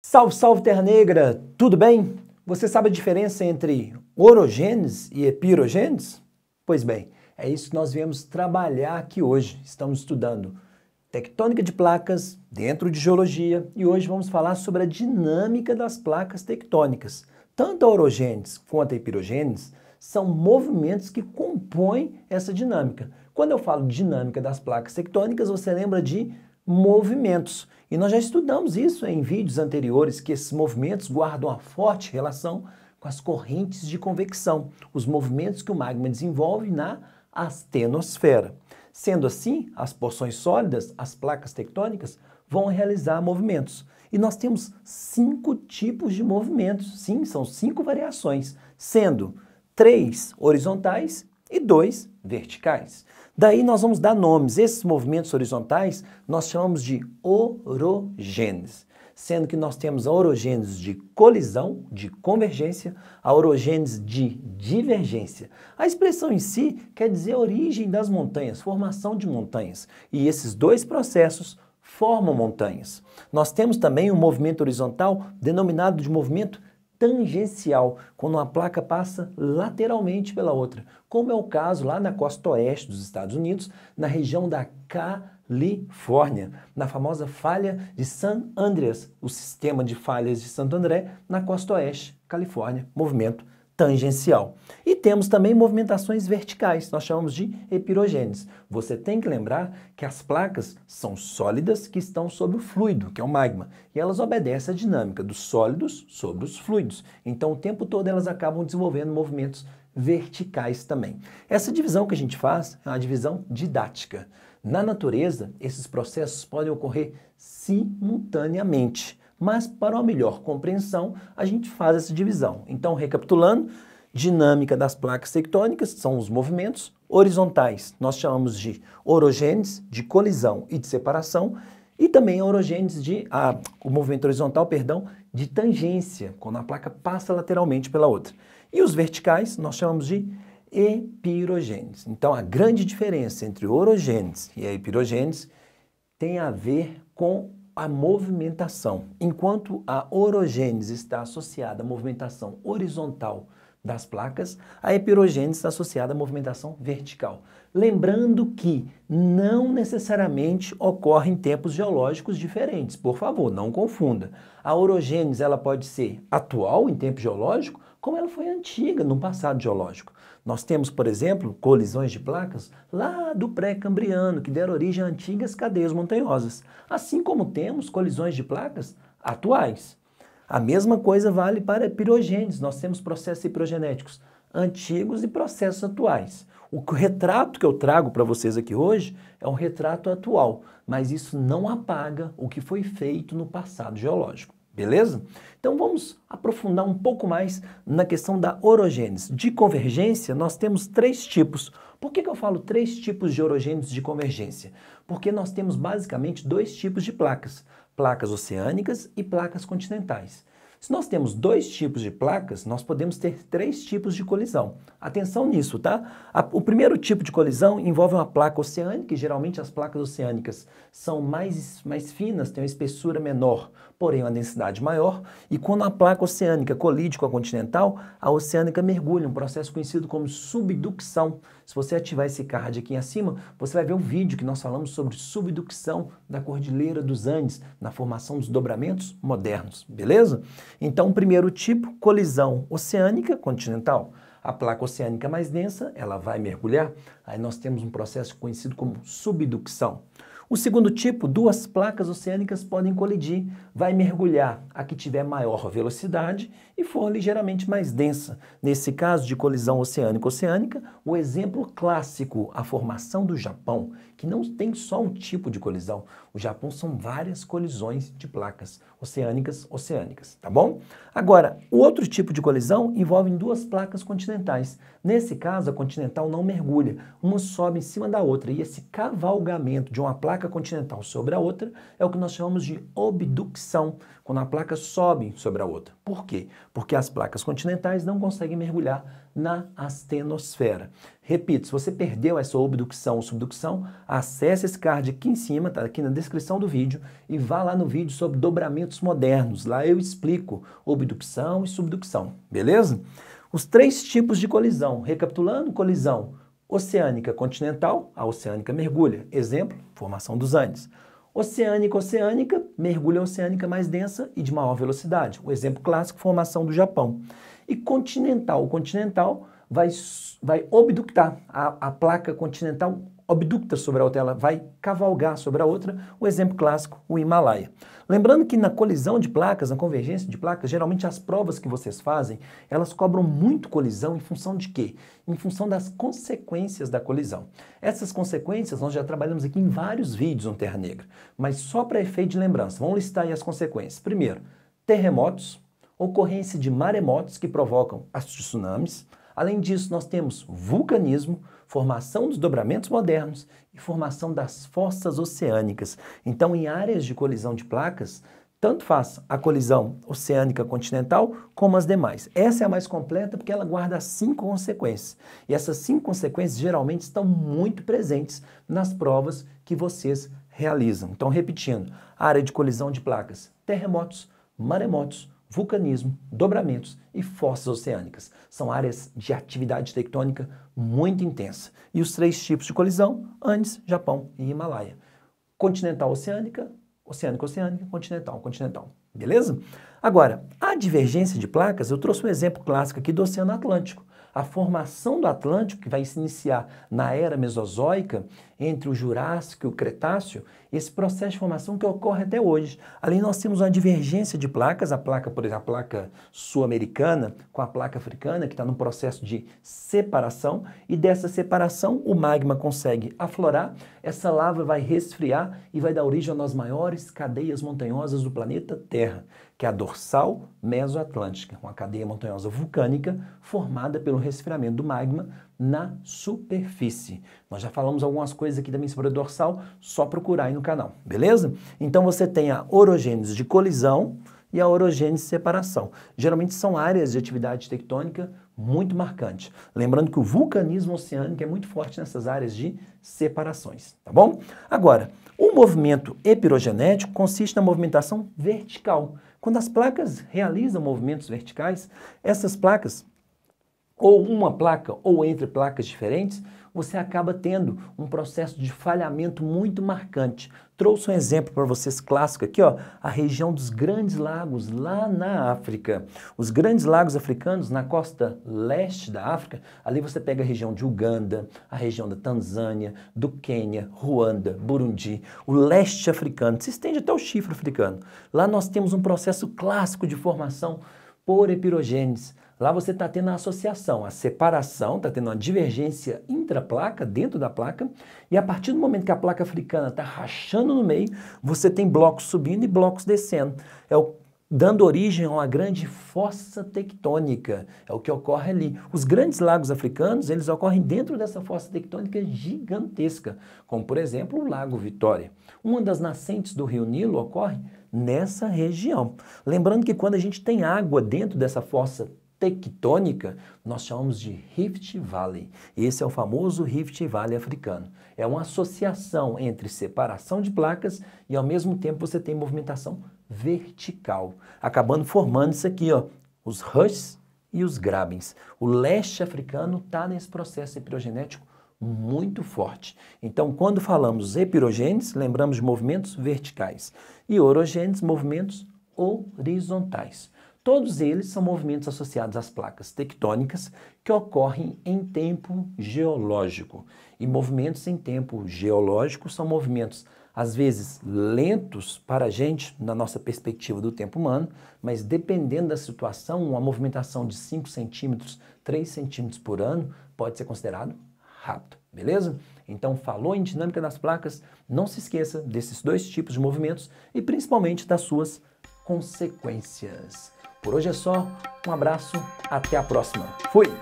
Salve, salve Terra Negra, tudo bem? Você sabe a diferença entre orogênese e epirogênese? Pois bem, é isso que nós viemos trabalhar aqui hoje. Estamos estudando tectônica de placas dentro de geologia e hoje vamos falar sobre a dinâmica das placas tectônicas. Tanto a orogênese quanto a epirogênese são movimentos que compõem essa dinâmica. Quando eu falo dinâmica das placas tectônicas, você lembra de movimentos. E nós já estudamos isso em vídeos anteriores, que esses movimentos guardam uma forte relação com as correntes de convecção, os movimentos que o magma desenvolve na astenosfera. Sendo assim, as porções sólidas, as placas tectônicas, vão realizar movimentos. E nós temos cinco tipos de movimentos, sim, são cinco variações, sendo três horizontais e dois verticais. Daí nós vamos dar nomes. Esses movimentos horizontais nós chamamos de orogênese, sendo que nós temos a orogênese de colisão, de convergência, a orogênese de divergência. A expressão em si quer dizer origem das montanhas, formação de montanhas. E esses dois processos formam montanhas. Nós temos também um movimento horizontal denominado de movimento tangencial, quando uma placa passa lateralmente pela outra, como é o caso lá na costa oeste dos Estados Unidos, na região da Califórnia, na famosa falha de San Andreas, o sistema de falhas de Santo André, na costa oeste, Califórnia, movimento tangencial. E temos também movimentações verticais, nós chamamos de epirogênese. Você tem que lembrar que as placas são sólidas que estão sobre o fluido, que é o magma, e elas obedecem à dinâmica dos sólidos sobre os fluidos. Então, o tempo todo elas acabam desenvolvendo movimentos verticais também. Essa divisão que a gente faz é uma divisão didática. Na natureza, esses processos podem ocorrer simultaneamente. Mas para uma melhor compreensão, a gente faz essa divisão. Então, recapitulando, dinâmica das placas tectônicas são os movimentos horizontais, nós chamamos de orogênese, de colisão e de separação, e também orogênese de o movimento horizontal, perdão, de tangência, quando a placa passa lateralmente pela outra. E os verticais nós chamamos de epirogênese. Então a grande diferença entre orogênese e a epirogênese tem a ver com a movimentação. Enquanto a orogênese está associada à movimentação horizontal das placas, a epirogênese está associada à movimentação vertical. Lembrando que não necessariamente ocorre em tempos geológicos diferentes. Por favor, não confunda. A orogênese ela pode ser atual em tempo geológico como ela foi antiga no passado geológico. Nós temos, por exemplo, colisões de placas lá do pré-cambriano, que deram origem a antigas cadeias montanhosas, assim como temos colisões de placas atuais. A mesma coisa vale para pirogênese. Nós temos processos pirogenéticos antigos e processos atuais. O retrato que eu trago para vocês aqui hoje é um retrato atual, mas isso não apaga o que foi feito no passado geológico. Beleza? Então vamos aprofundar um pouco mais na questão da orogênese. De convergência, nós temos três tipos. Por que, que eu falo três tipos de orogênese de convergência? Porque nós temos basicamente dois tipos de placas: placas oceânicas e placas continentais. Se nós temos dois tipos de placas, nós podemos ter três tipos de colisão. Atenção nisso, tá? O primeiro tipo de colisão envolve uma placa oceânica, e geralmente as placas oceânicas são mais, mais finas, têm uma espessura menor porém uma densidade maior, e quando a placa oceânica colide com a continental, a oceânica mergulha, um processo conhecido como subducção. Se você ativar esse card aqui em cima, você vai ver um vídeo que nós falamos sobre subducção da Cordilheira dos Andes, na formação dos dobramentos modernos, beleza? Então, primeiro tipo, colisão oceânica continental. A placa oceânica mais densa, ela vai mergulhar, aí nós temos um processo conhecido como subducção. O segundo tipo, duas placas oceânicas podem colidir. Vai mergulhar a que tiver maior velocidade e for ligeiramente mais densa. Nesse caso de colisão oceânica-oceânica, o exemplo clássico, a formação do Japão, que não tem só um tipo de colisão. O Japão são várias colisões de placas oceânicas-oceânicas, tá bom? Agora, o outro tipo de colisão envolve duas placas continentais. Nesse caso, a continental não mergulha. Uma sobe em cima da outra e esse cavalgamento de uma placa placa continental sobre a outra é o que nós chamamos de obdução quando a placa sobe sobre a outra. Por quê? Porque as placas continentais não conseguem mergulhar na astenosfera. Repito, se você perdeu essa obdução ou subdução acesse esse card aqui em cima, tá aqui na descrição do vídeo, e vá lá no vídeo sobre dobramentos modernos. Lá eu explico obdução e subdução beleza? Os três tipos de colisão. Recapitulando, colisão Oceânica continental, a oceânica mergulha. Exemplo, formação dos Andes. Oceânica oceânica, mergulha oceânica mais densa e de maior velocidade. O exemplo clássico, formação do Japão. E continental, o continental vai, vai obductar. A, a placa continental obducta sobre a outra, ela vai cavalgar sobre a outra, o exemplo clássico, o Himalaia. Lembrando que na colisão de placas, na convergência de placas, geralmente as provas que vocês fazem, elas cobram muito colisão em função de quê? Em função das consequências da colisão. Essas consequências nós já trabalhamos aqui em vários vídeos no Terra Negra, mas só para efeito de lembrança, vamos listar aí as consequências. Primeiro, terremotos, ocorrência de maremotos que provocam as tsunamis. Além disso, nós temos vulcanismo, formação dos dobramentos modernos e formação das fossas oceânicas. Então, em áreas de colisão de placas, tanto faz a colisão oceânica continental como as demais. Essa é a mais completa porque ela guarda cinco consequências. E essas cinco consequências geralmente estão muito presentes nas provas que vocês realizam. Então, repetindo: área de colisão de placas, terremotos, maremotos, vulcanismo, dobramentos e fossas oceânicas. São áreas de atividade tectônica muito intensa. E os três tipos de colisão: Andes, Japão e Himalaia. Continental oceânica, oceânica oceânica, continental continental. Beleza? Agora, a divergência de placas, eu trouxe um exemplo clássico aqui do Oceano Atlântico. A formação do Atlântico, que vai se iniciar na era Mesozoica, entre o Jurássico e o Cretáceo, esse processo de formação que ocorre até hoje. Ali nós temos uma divergência de placas, a placa, por exemplo, a placa sul-americana com a placa africana, que está num processo de separação, e dessa separação o magma consegue aflorar, essa lava vai resfriar e vai dar origem a nós maiores cadeias montanhosas do planeta Terra que é a dorsal mesoatlântica, uma cadeia montanhosa vulcânica formada pelo resfriamento do magma na superfície. Nós já falamos algumas coisas aqui da sobre dorsal, só procurar aí no canal, beleza? Então você tem a orogênese de colisão e a orogênese de separação. Geralmente são áreas de atividade tectônica muito marcante. Lembrando que o vulcanismo oceânico é muito forte nessas áreas de separações, tá bom? Agora, o movimento epirogenético consiste na movimentação vertical. Quando as placas realizam movimentos verticais, essas placas, ou uma placa ou entre placas diferentes, você acaba tendo um processo de falhamento muito marcante. Trouxe um exemplo para vocês clássico aqui, ó, a região dos Grandes Lagos, lá na África. Os Grandes Lagos africanos, na costa leste da África, ali você pega a região de Uganda, a região da Tanzânia, do Quênia, Ruanda, Burundi, o leste africano, se estende até o chifre africano. Lá nós temos um processo clássico de formação por epirogênese. Lá você está tendo a associação, a separação, está tendo uma divergência intraplaca, dentro da placa, e a partir do momento que a placa africana está rachando no meio, você tem blocos subindo e blocos descendo. É o dando origem a uma grande fossa tectônica. É o que ocorre ali. Os grandes lagos africanos, eles ocorrem dentro dessa fossa tectônica gigantesca, como por exemplo o Lago Vitória. Uma das nascentes do Rio Nilo ocorre nessa região. Lembrando que quando a gente tem água dentro dessa fossa tectônica, nós chamamos de Rift Valley. Esse é o famoso Rift Valley africano. É uma associação entre separação de placas e ao mesmo tempo você tem movimentação vertical, acabando formando isso aqui, ó, os rushs e os grabens. O leste africano está nesse processo epirogenético muito forte. Então, quando falamos epirogênese, lembramos de movimentos verticais e orogênese, movimentos horizontais. Todos eles são movimentos associados às placas tectônicas que ocorrem em tempo geológico. E movimentos em tempo geológico são movimentos às vezes lentos para a gente, na nossa perspectiva do tempo humano, mas dependendo da situação, uma movimentação de 5 centímetros, 3 centímetros por ano pode ser considerado rápido, beleza? Então, falou em dinâmica das placas, não se esqueça desses dois tipos de movimentos e principalmente das suas consequências. Por hoje é só. Um abraço, até a próxima. Fui!